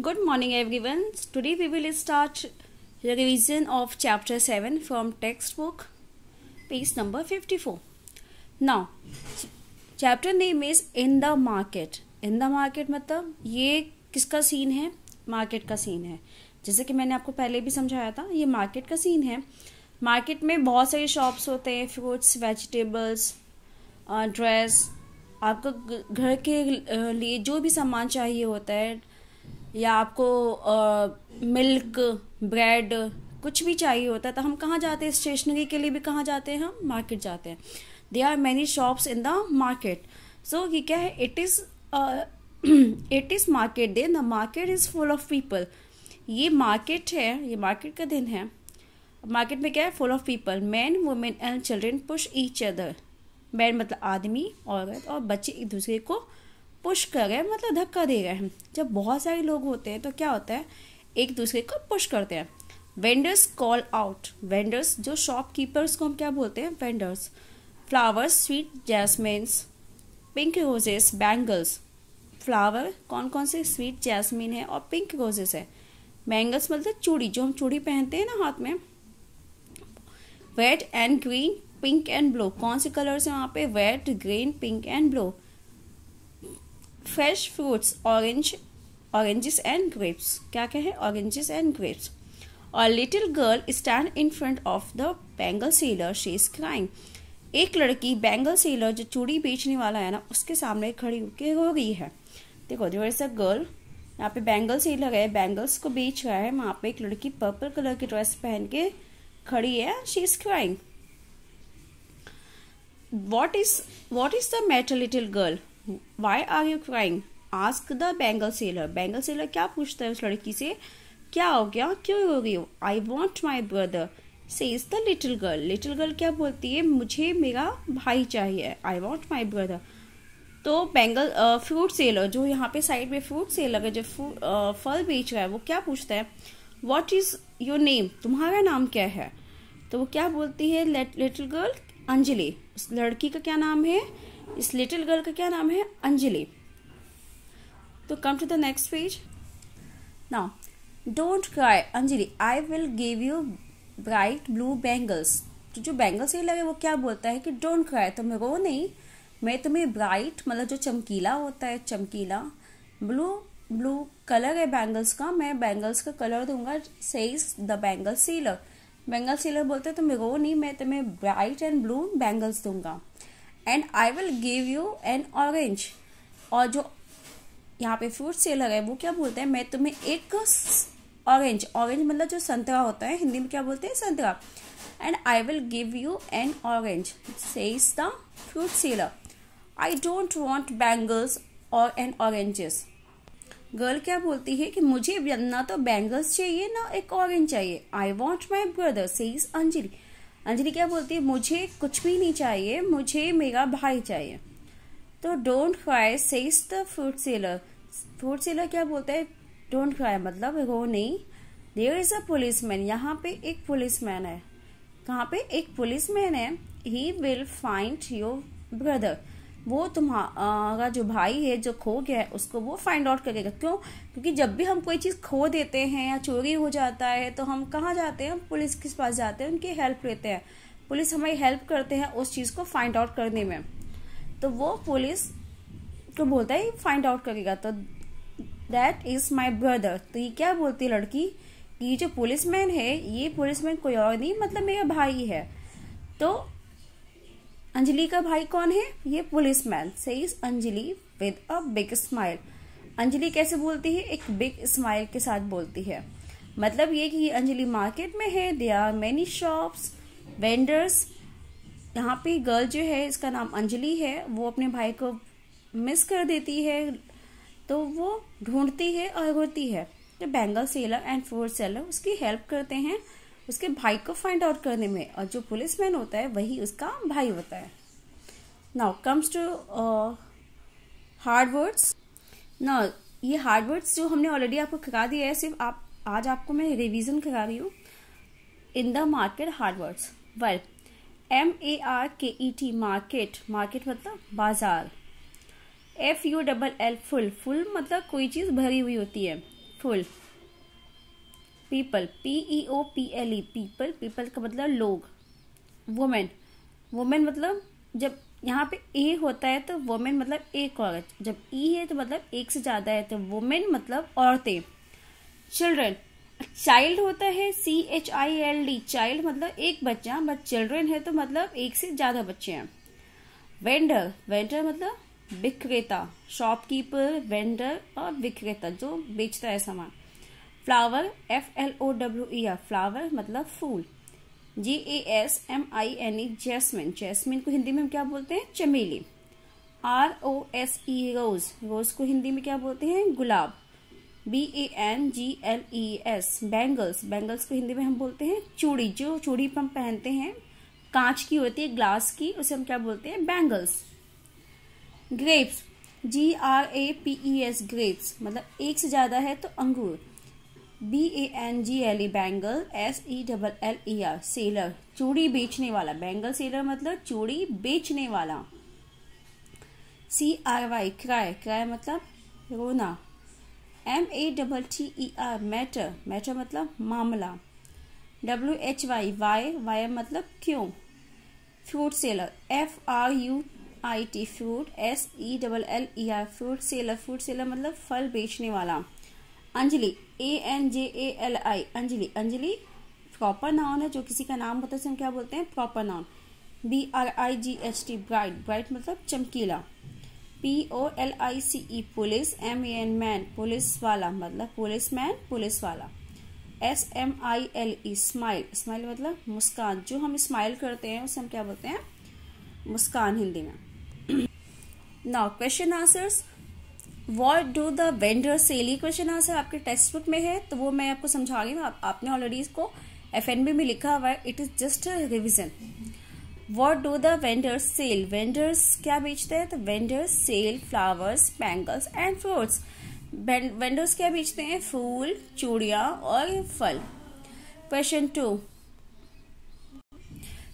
good morning everyone today we will start revision of chapter seven from textbook page number fifty four now chapter name is in the market in the market मतलब ये किसका scene है market का scene है जैसे कि मैंने आपको पहले भी समझाया था ये मार्केट का सीन है मार्केट में बहुत सारे शॉप्स होते हैं फ्रूट्स वेजिटेबल्स ड्रेस आपका घर के uh, लिए जो भी सामान चाहिए होता है या आपको आ, मिल्क ब्रेड कुछ भी चाहिए होता है तो हम कहाँ जाते हैं स्टेशनरी के लिए भी कहाँ जाते हैं हम मार्केट जाते हैं they are many shops in the market so ये क्या है it is it is market day the market is full of people ये मार्केट है ये मार्केट का दिन है मार्केट में क्या है full of people man women and children push each other man मतलब आदमी औरत और बच्चे एक दूसरे को पुश कर रहे हैं मतलब धक्का दे रहे हैं जब बहुत सारे लोग होते हैं तो क्या होता है एक दूसरे को पुश करते हैं वेंडर्स कॉल आउट वेंडर्स जो शॉपकीपर्स को हम क्या बोलते हैं vendors flowers sweet jasmines pink roses bangles flower कौन कौन से स्वीट जैसमिन है और पिंक रोजेस है बैंगल्स मतलब चूड़ी जो हम चूड़ी पहनते हैं ना हाथ में red and green pink and blue कौन से कलर्स हैं वहाँ पे red green pink and blue fresh fruits orange oranges and grapes क्या क्या है ऑरेंजेस एंड ग्रेप्स और little girl stand in front of the bangle seller she is crying एक लड़की बैंगल सेलर जो चूड़ी बेचने वाला है ना उसके सामने खड़ी होकर हो गई है देखो जो ऐसा गर्ल यहाँ पे बैंगल सेलर है बैंगल्स को बेच रहा है वहाँ पे एक लड़की पर्पल कलर की ड्रेस पहन के खड़ी है she is crying what is what is the matter little girl why are you crying ask the bangle seller bangle seller क्या पूछता है उस लड़की से क्या हो गया क्यों हो गई हो I want my brother says is the little girl little girl क्या बोलती है मुझे मेरा भाई चाहिए आई वॉन्ट माई ब्रदर तो बेंगल फ्रूट सेलर जो यहाँ पे साइड में फ्रूट सेलर है जो uh, फल बेच रहा है वो क्या पूछता है वॉट इज योर नेम तुम्हारा नाम क्या है तो वो क्या बोलती है लिटिल गर्ल अंजलि उस लड़की का क्या नाम है इस लिटिल गर्ल का क्या नाम है अंजलि तो come to the next page now don't cry Anjali I will give you bright blue bangles तो जो बैंगल्स ये लगे वो क्या बोलता है कि डोंट क्राई तुम रो नहीं मैं तुम्हें ब्राइट मतलब जो चमकीला होता है चमकीला ब्लू ब्लू कलर है बैंगल्स का मैं बैंगल्स का कलर दूंगा says the bangle seller bangle seller बोलते हैं तुम रो नहीं मैं तुम्हें ब्राइट एंड ब्लू बैंगल्स दूंगा and I will give you an orange और जो यहाँ पे फ्रूट सेलर है वो क्या बोलते हैं मैं तुम्हें एक ऑरेंज ऑरेंज मतलब जो संतरा होता है हिंदी में क्या बोलते हैं संतरा and I will give you an orange says is the fruit seller I don't want bangles और एन ऑरेंजेस गर्ल क्या बोलती है कि मुझे ना तो बैंगल्स चाहिए ना एक ऑरेंज चाहिए I want my brother says is Anjali Anjali क्या बोलती है मुझे कुछ भी नहीं चाहिए मुझे मेरा भाई चाहिए तो don't cry says the fruit seller fruit seller क्या बोलता है डोंट क्राई मतलब रो नहीं there is a police policeman यहाँ पे एक पुलिस मैन है कहाँ पे एक पुलिस मैन है he will find your brother वो तुम्हारा जो भाई है जो खो गया है उसको वो फाइंड आउट करेगा क्यों क्योंकि जब भी हम कोई चीज़ खो देते हैं या चोरी हो जाता है तो हम कहाँ जाते हैं पुलिस के पास जाते हैं उनकी हेल्प लेते हैं पुलिस हमारी हेल्प करते हैं उस चीज़ को फाइंड आउट करने में तो वो पुलिस को बोलता है फाइंड आउट करेगा तो दैट इज़ माई ब्रदर तो ये क्या बोलती है लड़की कि ये जो पुलिस मैन है ये पुलिस मैन कोई और नहीं मतलब मेरा भाई है तो अंजलि का भाई कौन है ये policeman says Anjali with a big smile Anjali कैसे बोलती है एक बिग स्माइल के साथ बोलती है मतलब ये कि अंजलि मार्केट में है they are many shops vendors यहाँ पे गर्ल जो है इसका नाम अंजलि है वो अपने भाई को मिस कर देती है तो वो ढूंढती है और होती है तो bangle seller and fruit seller उसकी हेल्प करते हैं उसके भाई को फाइंड आउट करने में और जो पुलिस मैन होता है वही उसका भाई होता है now comes to hard words ना ये हार्ड वर्ड्स जो हमने ऑलरेडी आपको करा दिया है सिर्फ आप आज आपको मैं रिवीजन करा रही हूँ in the market hard words well M A R K E T market market मतलब बाजार F U double L full full मतलब कोई चीज़ भरी हुई होती है full people P E O P L E people people का मतलब लोग वुमेन वुमेन मतलब जब यहाँ पे ए होता है तो वुमेन मतलब एक औरत जब ई e है तो मतलब एक से ज़्यादा है तो वुमेन मतलब औरतें चिल्ड्रन चाइल्ड होता है C H I L D child मतलब एक बच्चा बट चिल्ड्रन है तो मतलब एक से ज़्यादा बच्चे हैं वेंडर वेंडर मतलब विक्रेता शॉपकीपर वेंडर और विक्रेता जो बेचता है सामान flower F L O W E R flower मतलब फूल G A S M I N E e, jasmine jasmine को हिंदी में हम क्या बोलते हैं चमेली आर ओ एस ई रोज रोज को हिंदी में क्या बोलते हैं गुलाब B A N G L E S bangles bangles को हिंदी में हम बोलते हैं चूड़ी जो चूड़ी हम पहनते हैं कांच की होती है ग्लास की उसे हम क्या बोलते हैं bangles grapes G R A P E S grapes मतलब एक से ज़्यादा है तो अंगूर B A N G L E bangle S E double L E R seller चूड़ी बेचने वाला बैंगल सेलर मतलब चूड़ी बेचने वाला C R Y cry cry मतलब रोना M A double T E R matter matter मतलब मामला W H Y Y Y मतलब क्यों fruit seller F R U I T fruit S E double L E R fruit seller fruit seller मतलब फल बेचने वाला Anjali A N J A L I Anjali Anjali proper noun है जो किसी का नाम होता है उसे हम क्या बोलते हैं proper noun B R I G H T bright bright मतलब चमकीला P O L I C E police M A N man police वाला मतलब पुलिस मैन पुलिस वाला S M I L E smile smile मतलब मुस्कान जो हम smile करते हैं उसे हम क्या बोलते हैं मुस्कान हिंदी में now question answers what do the vendor sell ये क्वेश्चन आंसर आपके टेक्स्ट बुक में है तो वो मैं आपको समझा गई आप, आपने ऑलरेडी इसको एफ में लिखा हुआ है it is just revision what do the vendors sell vendors क्या बेचते हैं तो vendors sell flowers bangles and fruits vendors क्या बेचते हैं फूल चूड़िया और फल question two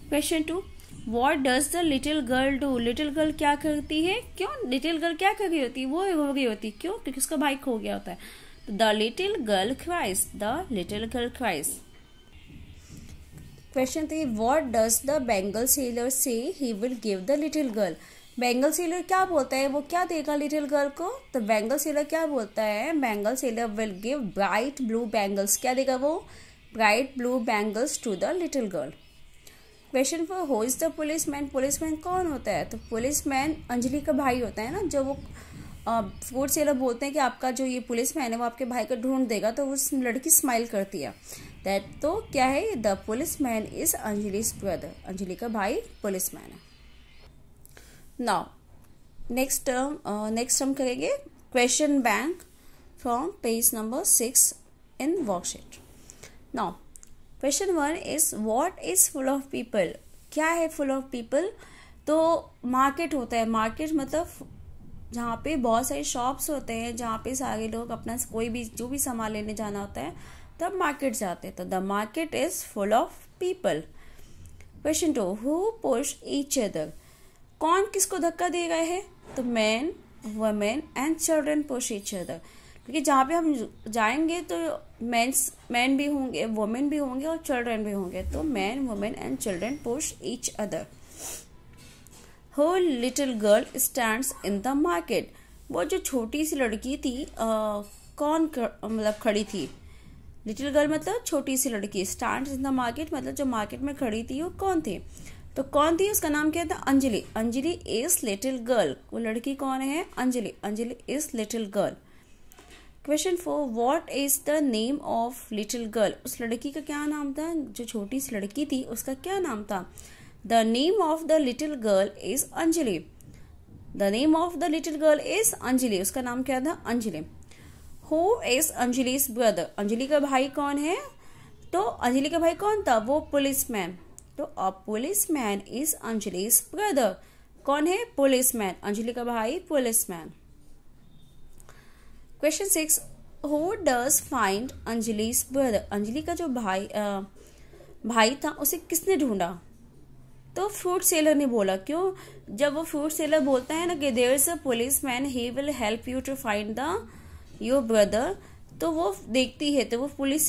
question two what does the little girl do little girl क्या करती है क्यों लिटिल गर्ल क्या कर रही होती है वो हो गई होती क्यों क्योंकि उसका भाई खो गया होता है the little girl cries the little girl cries question three what does the bangle seller say he will give the little girl bangle seller क्या बोलता है वो क्या देगा लिटिल गर्ल को तो बेंगल सेलर क्या बोलता है bangle seller will give bright blue bangles क्या देगा वो bright blue bangles to the little girl question four who is the police man police man कौन होता है तो पुलिस मैन अंजलि का भाई होता है ना जब वो फूड सेलर बोलते हैं कि आपका जो ये पुलिस मैन है वो आपके भाई को ढूंढ देगा तो उस लड़की स्माइल करती है दैट तो क्या है the police man is Anjali brother Anjali का भाई पुलिस मैन है now next term next term करेंगे question bank from page number six in worksheet now question one is what is full of people क्या है फुल ऑफ पीपल तो market होता है market मतलब जहाँ पे बहुत सारे शॉप्स होते हैं जहाँ पे सारे लोग अपना कोई भी जो भी सामान लेने जाना होता है तब मार्केट जाते हैं तो the market is full of people question two who push each other कौन किसको धक्का दे गए है तो man women and children push each other क्योंकि जहाँ पे हम जाएंगे तो मैंस मैन भी होंगे वुमेन भी होंगे और चिल्ड्रेन भी होंगे तो man women and children push each other who little girl stand in the market वो जो छोटी सी लड़की थी आ, कौन मतलब खड़ी थी लिटिल गर्ल मतलब छोटी सी लड़की स्टैंड इन द मार्केट मतलब जो मार्केट में खड़ी थी वो कौन थी तो कौन थी उसका नाम क्या था Anjali Anjali is little girl वो लड़की कौन है Anjali Anjali is little girl question four what is the name of little girl उस लड़की का क्या नाम था जो छोटी सी लड़की थी उसका क्या नाम था the name of the little girl is Anjali the name of the little girl is Anjali उसका नाम क्या था Anjali who is Anjali's brother Anjali का भाई कौन है तो अंजलि का भाई कौन था वो पुलिस मैन तो a police man is Anjali's brother कौन है पुलिस मैन अंजलि का भाई police man question six who does find Anjali's brother Anjali का जो भाई आ, भाई था उसे किसने ढूंढा तो फ्रूट सेलर ने बोला क्यों जब वो फ्रूट सेलर बोलता है ना कि there is a police man he will help you to find the your brother तो वो देखती है तो वो पुलिस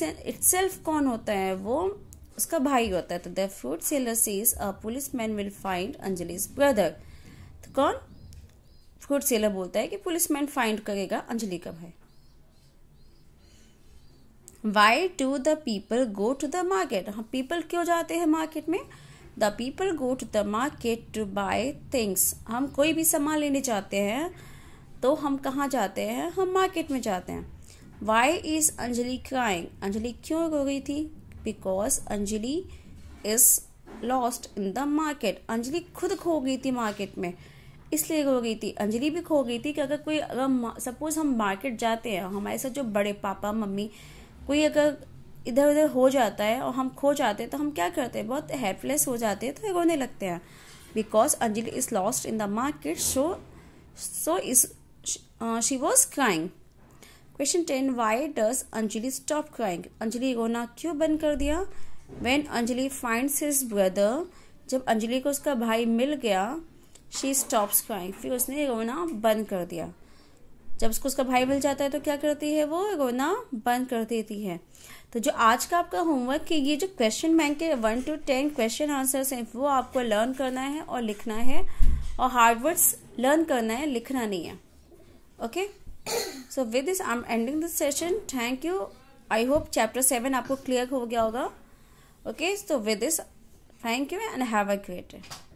सेल्फ कौन होता है वो उसका भाई होता है तो the fruit seller sees a police man will find Anjali's brother तो कौन फ्रूट सेलर बोलता है कि पुलिसमैन फाइंड करेगा अंजलि कब है why to the people go to the market हाँ पीपल क्यों जाते हैं मार्केट में the people go to the market to buy things हम कोई भी सामान लेने जाते हैं तो हम कहाँ जाते हैं हम मार्केट में जाते हैं why is Anjali crying Anjali क्यों रो गई थी because Anjali is lost in the market Anjali खुद खो गई थी मार्केट में इसलिए खो गई थी अंजलि भी खो गई थी कि अगर कोई अगर सपोज हम मार्केट जाते हैं हमारे साथ जो बड़े पापा मम्मी कोई अगर इधर उधर हो जाता है और हम खो जाते हैं तो हम क्या करते हैं बहुत हेल्पलेस हो जाते हैं तो होने लगते हैं because Anjali is lost in the market so so is she was crying question ten why does Anjali stop crying Anjali रोना क्यों बंद कर दिया when Anjali finds his brother जब अंजलि को उसका भाई मिल गया शी स्टॉप्स क्राइंग फिर उसने रोना बंद कर दिया जब उसको उसका भाई मिल जाता है तो क्या करती है वो रोना बंद कर देती है तो जो आज का आपका होमवर्क है ये जो क्वेश्चन बैंक के one two ten question answers हैं वो आपको लर्न करना है और लिखना है और हार्डवर्ड्स लर्न करना है लिखना नहीं है okay so with this I am ending this session thank you I hope chapter seven आपको क्लियर हो गया होगा okay so with this thank you and have a great day